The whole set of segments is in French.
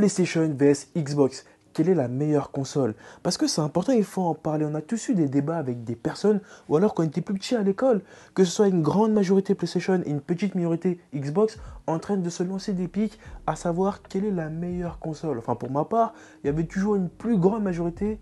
PlayStation vs Xbox, quelle est la meilleure console Parce que c'est important, il faut en parler. On a tous eu des débats avec des personnes, ou alors quand on était plus petit à l'école, que ce soit une grande majorité PlayStation et une petite minorité Xbox, en train de se lancer des pics à savoir quelle est la meilleure console. Enfin, pour ma part, il y avait toujours une plus grande majorité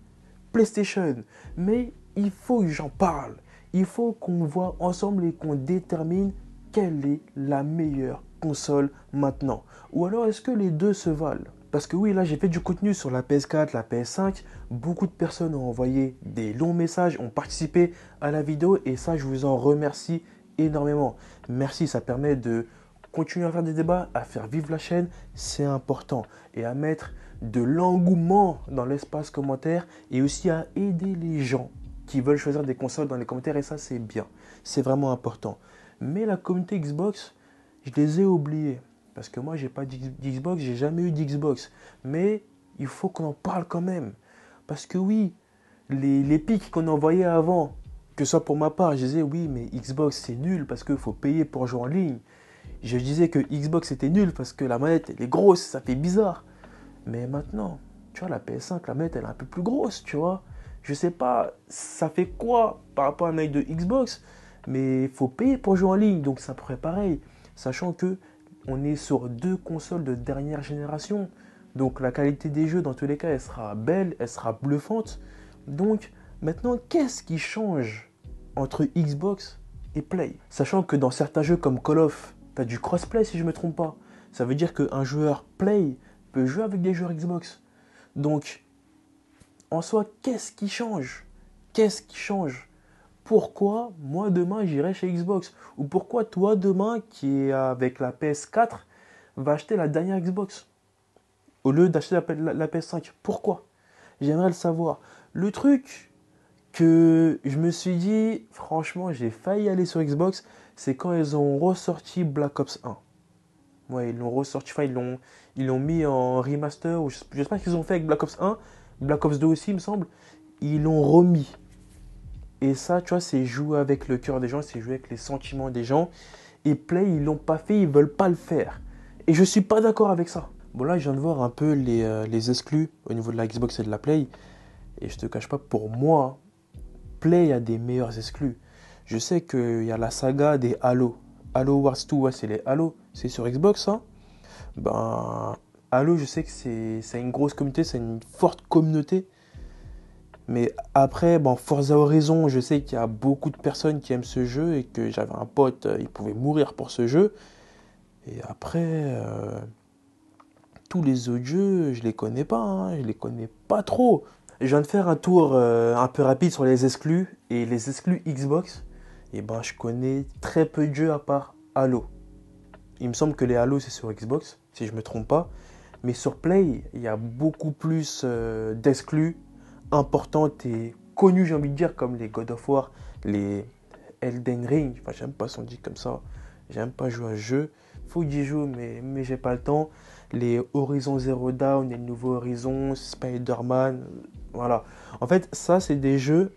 PlayStation. Mais il faut que j'en parle. Il faut qu'on voit ensemble et qu'on détermine quelle est la meilleure console maintenant. Ou alors est-ce que les deux se valent parce que oui, là, j'ai fait du contenu sur la PS4, la PS5. Beaucoup de personnes ont envoyé des longs messages, ont participé à la vidéo et ça, je vous en remercie énormément. Merci, ça permet de continuer à faire des débats, à faire vivre la chaîne, c'est important. Et à mettre de l'engouement dans l'espace commentaire et aussi à aider les gens qui veulent choisir des consoles dans les commentaires et ça, c'est bien. C'est vraiment important. Mais la communauté Xbox, je les ai oubliés. Parce que moi, j'ai pas d'Xbox, j'ai jamais eu d'Xbox. Mais il faut qu'on en parle quand même. Parce que oui, les, pics qu'on envoyait avant, que soit pour ma part, je disais oui, mais Xbox c'est nul parce qu'il faut payer pour jouer en ligne. Je disais que Xbox était nul parce que la manette elle est grosse, ça fait bizarre. Mais maintenant, tu vois, la PS5, la manette elle est un peu plus grosse, tu vois. Je sais pas, ça fait quoi par rapport à un de Xbox, mais il faut payer pour jouer en ligne, donc ça pourrait pareil. Sachant que on est sur deux consoles de dernière génération. Donc la qualité des jeux, dans tous les cas, elle sera belle, elle sera bluffante. Donc maintenant, qu'est-ce qui change entre Xbox et Play Sachant que dans certains jeux comme Call of, tu du crossplay si je ne me trompe pas. Ça veut dire qu'un joueur Play peut jouer avec des joueurs Xbox. Donc, en soi, qu'est-ce qui change Qu'est-ce qui change pourquoi moi demain j'irai chez Xbox Ou pourquoi toi demain qui est avec la PS4 va acheter la dernière Xbox au lieu d'acheter la, PS5 Pourquoi J'aimerais le savoir. Le truc que je me suis dit, franchement, j'ai failli aller sur Xbox, c'est quand ils ont ressorti Black Ops 1. Ouais, ils l'ont ressorti, enfin, ils l'ont, ils l'ont mis en remaster, ou j'espère sais pas ce qu'ils ont fait avec Black Ops 1, Black Ops 2 aussi, il me semble. Ils l'ont remis. Et ça, tu vois, c'est jouer avec le cœur des gens, c'est jouer avec les sentiments des gens. Et Play, ils l'ont pas fait, ils veulent pas le faire. Et je suis pas d'accord avec ça. Bon là, je viens de voir un peu les, euh, exclus au niveau de la Xbox et de la Play. Et je te cache pas, pour moi, Play a des meilleurs exclus. Je sais qu'il y a la saga des Halo. Halo Wars 2, c'est les Halo. C'est sur Xbox, hein. Ben, Halo, je sais que c'est une grosse communauté, c'est une forte communauté. Mais après, bon, Forza Horizon, je sais qu'il y a beaucoup de personnes qui aiment ce jeu et que j'avais un pote, euh, il pouvait mourir pour ce jeu. Et après, euh, tous les autres jeux, je les connais pas, je hein, je les connais pas trop. Je viens de faire un tour euh, un peu rapide sur les exclus et les exclus Xbox. Et ben, je connais très peu de jeux à part Halo. Il me semble que les Halo c'est sur Xbox, si je me trompe pas. Mais sur Play, il y a beaucoup plus d'exclus importantes et connues, j'ai envie de dire, comme les God of War, les Elden Ring. Enfin, j'aime pas son dit comme ça. J'aime pas jouer à un jeu. Faut que j'y mais, mais j'ai pas le temps. Les Horizon Zero Dawn, les nouveaux Horizon, Spider-Man. Voilà. En fait, ça, c'est des jeux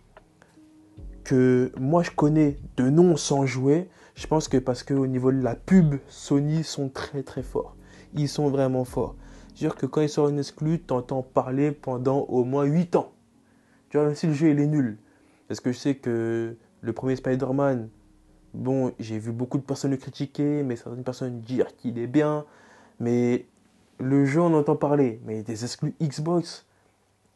que moi je connais de nom sans jouer. Je pense que parce qu'au niveau de la pub, Sony sont très très forts. Ils sont vraiment forts. C'est-à-dire que quand ils sortent une exclue, t'entends parler pendant au moins 8 ans. Tu vois, si le jeu il est nul, parce que je sais que le premier Spider-Man, bon, j'ai vu beaucoup de personnes le critiquer, mais certaines personnes dire qu'il est bien, mais le jeu on entend parler, mais des exclus Xbox,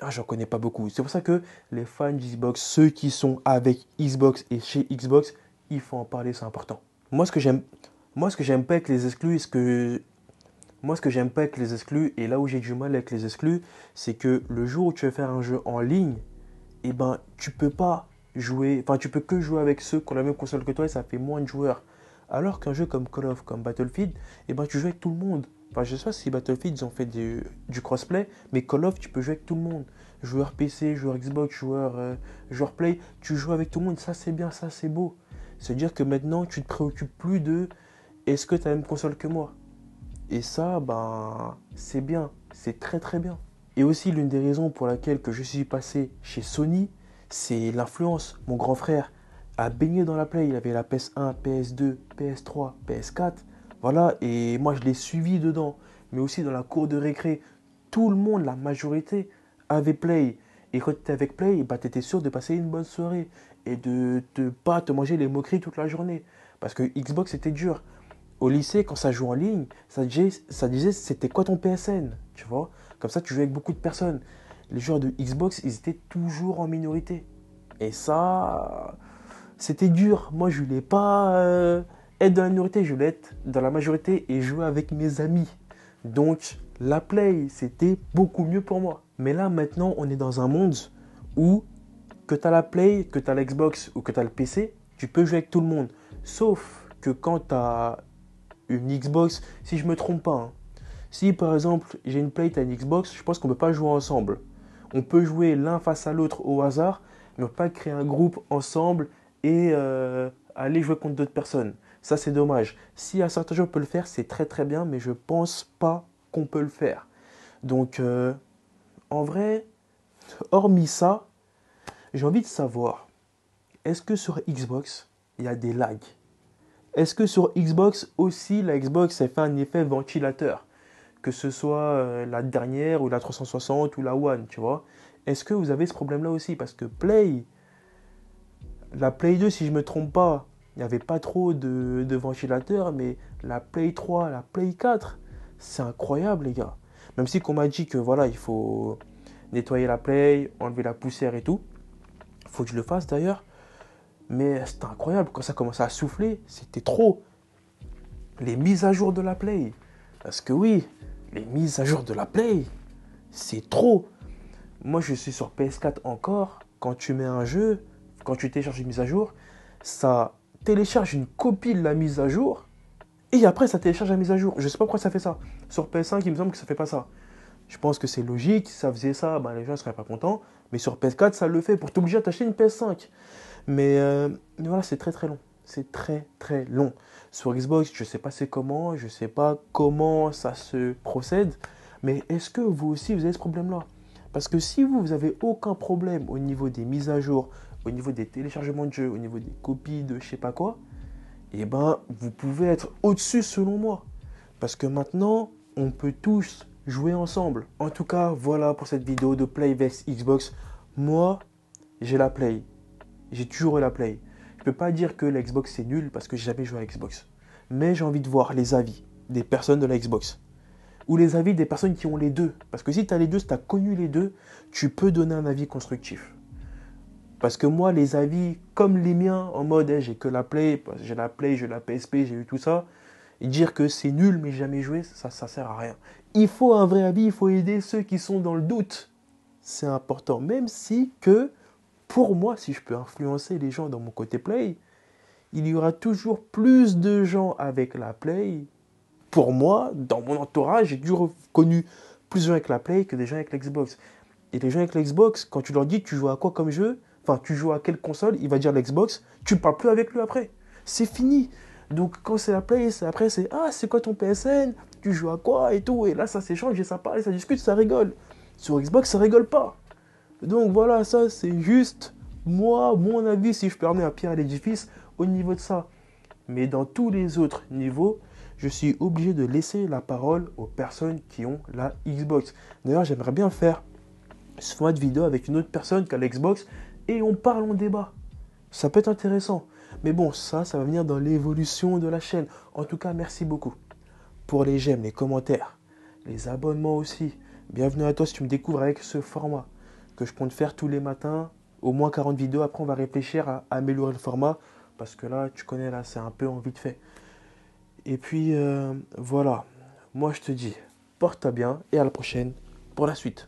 ah, j'en connais pas beaucoup. C'est pour ça que les fans d'Xbox, ceux qui sont avec Xbox et chez Xbox, il faut en parler, c'est important. Moi ce que j'aime moi ce que j'aime pas avec les exclus, ce que moi ce que j'aime pas avec les exclus et là où j'ai du mal avec les exclus, c'est que le jour où tu veux faire un jeu en ligne, et eh ben tu peux pas jouer, enfin tu peux que jouer avec ceux qui ont la même console que toi et ça fait moins de joueurs. Alors qu'un jeu comme Call of, comme Battlefield, et eh ben tu joues avec tout le monde. Enfin, je sais pas si Battlefield ils ont fait du, crossplay, mais Call of tu peux jouer avec tout le monde. Joueur PC, joueur Xbox, joueur, euh, joueur Play, tu joues avec tout le monde. Ça c'est bien, ça c'est beau. C'est-à-dire que maintenant tu te préoccupes plus de est-ce que tu as la même console que moi. Et ça, ben c'est bien, c'est très très bien. Et aussi l'une des raisons pour laquelle que je suis passé chez Sony, c'est l'influence. Mon grand frère a baigné dans la Play, il avait la PS1, PS2, PS3, PS4. Voilà, et moi je l'ai suivi dedans, mais aussi dans la cour de récré. Tout le monde, la majorité, avait Play. Et quand tu étais avec Play, bah, tu étais sûr de passer une bonne soirée et de ne pas te manger les moqueries toute la journée. Parce que Xbox c'était dur au lycée, quand ça joue en ligne, ça disait, ça disait c'était quoi ton PSN, tu vois Comme ça, tu jouais avec beaucoup de personnes. Les joueurs de Xbox, ils étaient toujours en minorité. Et ça, c'était dur. Moi, je voulais pas euh, être dans la minorité, je voulais être dans la majorité et jouer avec mes amis. Donc, la play, c'était beaucoup mieux pour moi. Mais là, maintenant, on est dans un monde où que tu as la play, que tu as l'Xbox ou que tu as le PC, tu peux jouer avec tout le monde. Sauf que quand tu as une Xbox, si je me trompe pas, hein. si par exemple j'ai une Play, à une Xbox, je pense qu'on peut pas jouer ensemble. On peut jouer l'un face à l'autre au hasard, mais on peut pas créer un groupe ensemble et euh, aller jouer contre d'autres personnes. Ça c'est dommage. Si à certains jeux on peut le faire, c'est très très bien, mais je pense pas qu'on peut le faire. Donc euh, en vrai, hormis ça, j'ai envie de savoir, est-ce que sur Xbox, il y a des lags est-ce que sur Xbox aussi, la Xbox a fait un effet ventilateur Que ce soit euh, la dernière ou la 360 ou la One, tu vois Est-ce que vous avez ce problème-là aussi Parce que Play, la Play 2, si je ne me trompe pas, il n'y avait pas trop de, ventilateur, mais la Play 3, la Play 4, c'est incroyable, les gars. Même si qu'on m'a dit que voilà, il faut nettoyer la Play, enlever la poussière et tout. Faut que je le fasse d'ailleurs. Mais c'était incroyable. Quand ça commençait à souffler, c'était trop. Les mises à jour de la Play. Parce que oui, les mises à jour de la Play, c'est trop. Moi, je suis sur PS4 encore. Quand tu mets un jeu, quand tu télécharges une mise à jour, ça télécharge une copie de la mise à jour. Et après, ça télécharge la mise à jour. Je sais pas pourquoi ça fait ça. Sur PS5, il me semble que ça ne fait pas ça. Je pense que c'est logique. ça faisait ça, bah, les gens ne seraient pas contents. Mais sur PS4, ça le fait. Pour t'obliger à t'acheter une PS5. Euh, mais, voilà, c'est très très long. C'est très très long. Sur Xbox, je ne sais pas c'est comment, je ne sais pas comment ça se procède. Mais est-ce que vous aussi, vous avez ce problème-là Parce que si vous, vous n'avez aucun problème au niveau des mises à jour, au niveau des téléchargements de jeux, au niveau des copies de je ne sais pas quoi, eh ben, vous pouvez être au-dessus selon moi. Parce que maintenant, on peut tous jouer ensemble. En tout cas, voilà pour cette vidéo de Play vs Xbox. Moi, j'ai la Play. J'ai toujours eu la Play. Je ne peux pas dire que l'Xbox, Xbox c'est nul parce que j'ai jamais joué à la Xbox. Mais j'ai envie de voir les avis des personnes de la Xbox. Ou les avis des personnes qui ont les deux. Parce que si tu as les deux, si tu as connu les deux, tu peux donner un avis constructif. Parce que moi, les avis comme les miens, en mode eh, j'ai que la Play, j'ai la Play, j'ai la PSP, j'ai eu tout ça, dire que c'est nul mais jamais joué, ça, ne sert à rien. Il faut un vrai avis, il faut aider ceux qui sont dans le doute. C'est important, même si que pour moi, si je peux influencer les gens dans mon côté play, il y aura toujours plus de gens avec la play. Pour moi, dans mon entourage, j'ai dû reconnu plus de gens avec la play que des gens avec l'Xbox. Et les gens avec l'Xbox, quand tu leur dis tu joues à quoi comme jeu, enfin tu joues à quelle console, il va dire l'Xbox, tu ne parles plus avec lui après. C'est fini. Donc quand c'est la play, après c'est ah c'est quoi ton PSN, tu joues à quoi et tout. Et là ça s'échange et ça parle, et ça discute, ça rigole. Sur Xbox ça rigole pas. Donc voilà, ça c'est juste moi, mon avis, si je permets à Pierre à l'édifice, au niveau de ça. Mais dans tous les autres niveaux, je suis obligé de laisser la parole aux personnes qui ont la Xbox. D'ailleurs, j'aimerais bien faire ce format de vidéo avec une autre personne qui a l'Xbox et on parle, en débat. Ça peut être intéressant. Mais bon, ça, ça va venir dans l'évolution de la chaîne. En tout cas, merci beaucoup pour les j'aime, les commentaires, les abonnements aussi. Bienvenue à toi si tu me découvres avec ce format que je compte faire tous les matins, au moins 40 vidéos. Après, on va réfléchir à, améliorer le format parce que là, tu connais, là, c'est un peu en vite fait. Et puis, euh, voilà. Moi, je te dis, porte-toi bien et à la prochaine pour la suite.